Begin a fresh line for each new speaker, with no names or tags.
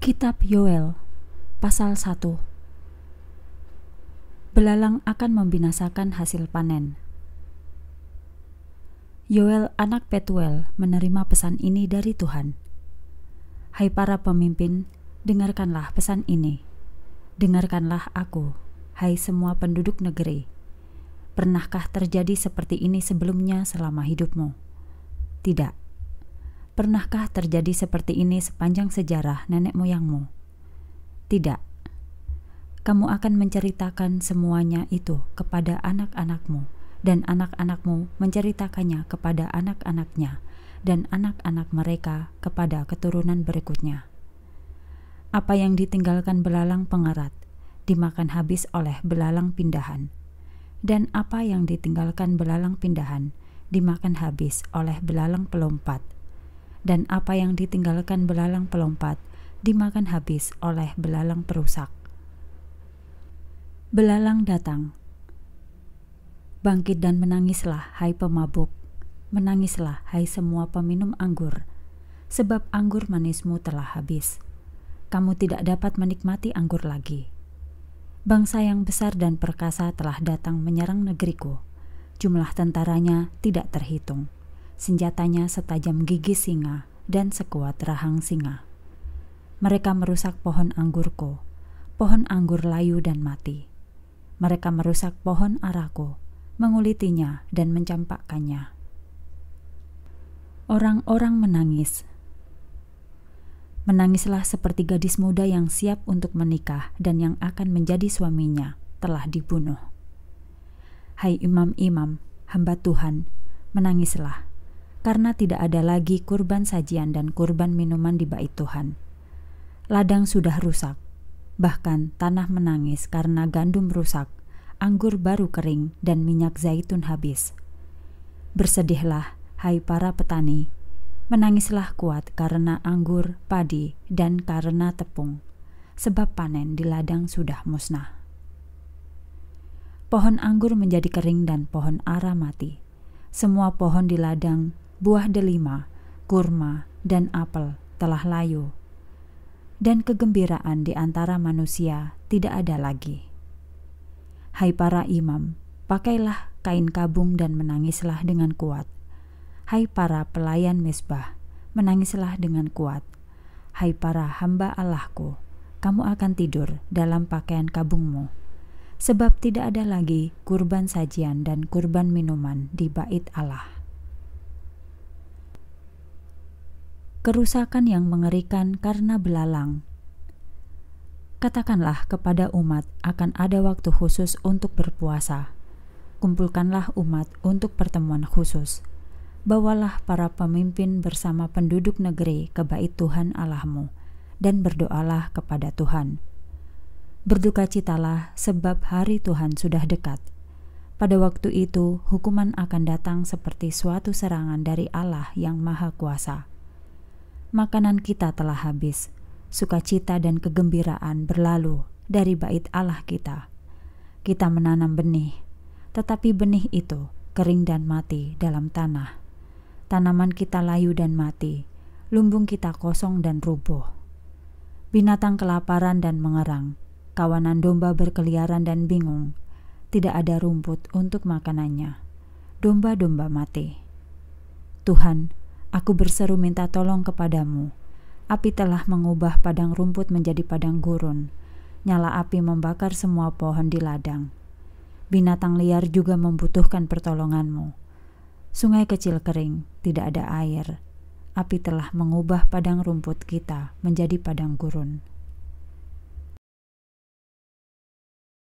Kitab Yoel pasal 1 Belalang akan membinasakan hasil panen. Yoel anak Petuel menerima pesan ini dari Tuhan. Hai para pemimpin, dengarkanlah pesan ini. Dengarkanlah aku, hai semua penduduk negeri. Pernahkah terjadi seperti ini sebelumnya selama hidupmu? Tidak Pernahkah terjadi seperti ini sepanjang sejarah nenek moyangmu? Tidak. Kamu akan menceritakan semuanya itu kepada anak-anakmu, dan anak-anakmu menceritakannya kepada anak-anaknya, dan anak-anak mereka kepada keturunan berikutnya. Apa yang ditinggalkan belalang pengerat dimakan habis oleh belalang pindahan, dan apa yang ditinggalkan belalang pindahan dimakan habis oleh belalang pelompat dan apa yang ditinggalkan belalang pelompat dimakan habis oleh belalang perusak. Belalang datang. Bangkit dan menangislah, hai pemabuk. Menangislah, hai semua peminum anggur, sebab anggur manismu telah habis. Kamu tidak dapat menikmati anggur lagi. Bangsa yang besar dan perkasa telah datang menyerang negeriku. Jumlah tentaranya tidak terhitung senjatanya setajam gigi singa dan sekuat rahang singa. Mereka merusak pohon anggurku, pohon anggur layu dan mati. Mereka merusak pohon araku, mengulitinya dan mencampakkannya. Orang-orang menangis. Menangislah seperti gadis muda yang siap untuk menikah dan yang akan menjadi suaminya telah dibunuh. Hai imam-imam, hamba Tuhan, menangislah karena tidak ada lagi kurban sajian dan kurban minuman di bait Tuhan. Ladang sudah rusak, bahkan tanah menangis karena gandum rusak, anggur baru kering, dan minyak zaitun habis. Bersedihlah, hai para petani, menangislah kuat karena anggur, padi, dan karena tepung, sebab panen di ladang sudah musnah pohon anggur menjadi kering dan pohon ara mati. Semua pohon di ladang buah delima, kurma, dan apel telah layu, dan kegembiraan di antara manusia tidak ada lagi. Hai para imam, pakailah kain kabung dan menangislah dengan kuat. Hai para pelayan mesbah, menangislah dengan kuat. Hai para hamba Allahku, kamu akan tidur dalam pakaian kabungmu. Sebab tidak ada lagi kurban sajian dan kurban minuman di bait Allah. kerusakan yang mengerikan karena belalang. Katakanlah kepada umat akan ada waktu khusus untuk berpuasa. Kumpulkanlah umat untuk pertemuan khusus. Bawalah para pemimpin bersama penduduk negeri ke bait Tuhan Allahmu dan berdoalah kepada Tuhan. Berdukacitalah sebab hari Tuhan sudah dekat. Pada waktu itu, hukuman akan datang seperti suatu serangan dari Allah yang Maha Kuasa makanan kita telah habis. Sukacita dan kegembiraan berlalu dari bait Allah kita. Kita menanam benih, tetapi benih itu kering dan mati dalam tanah. Tanaman kita layu dan mati, lumbung kita kosong dan rubuh. Binatang kelaparan dan mengerang, kawanan domba berkeliaran dan bingung. Tidak ada rumput untuk makanannya. Domba-domba mati. Tuhan, Aku berseru minta tolong kepadamu. Api telah mengubah padang rumput menjadi padang gurun. Nyala api membakar semua pohon di ladang. Binatang liar juga membutuhkan pertolonganmu. Sungai kecil kering, tidak ada air. Api telah mengubah padang rumput kita menjadi padang gurun.